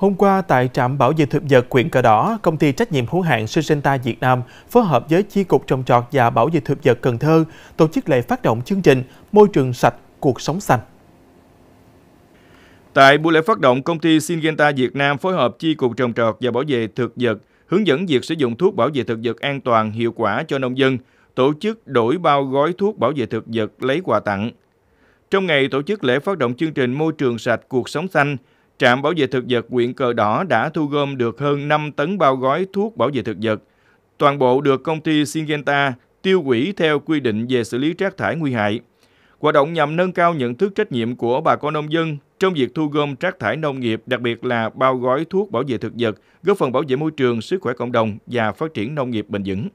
Hôm qua, tại trạm bảo vệ thực vật huyện Cờ Đỏ, công ty trách nhiệm hữu hạn Syngenta Việt Nam phối hợp với Chi cục trồng trọt và bảo vệ thực vật Cần Thơ tổ chức lễ phát động chương trình Môi trường sạch, cuộc sống xanh. Tại buổi lễ phát động, công ty Syngenta Việt Nam phối hợp Chi cục trồng trọt và bảo vệ thực vật hướng dẫn việc sử dụng thuốc bảo vệ thực vật an toàn, hiệu quả cho nông dân, tổ chức đổi bao gói thuốc bảo vệ thực vật lấy quà tặng. Trong ngày tổ chức lễ phát động chương trình Môi trường sạch, cuộc sống xanh – Trạm Bảo vệ Thực vật huyện Cờ Đỏ đã thu gom được hơn 5 tấn bao gói thuốc bảo vệ thực vật. Toàn bộ được công ty Syngenta tiêu hủy theo quy định về xử lý rác thải nguy hại. Hoạt động nhằm nâng cao nhận thức trách nhiệm của bà con nông dân trong việc thu gom rác thải nông nghiệp, đặc biệt là bao gói thuốc bảo vệ thực vật, góp phần bảo vệ môi trường, sức khỏe cộng đồng và phát triển nông nghiệp bền vững.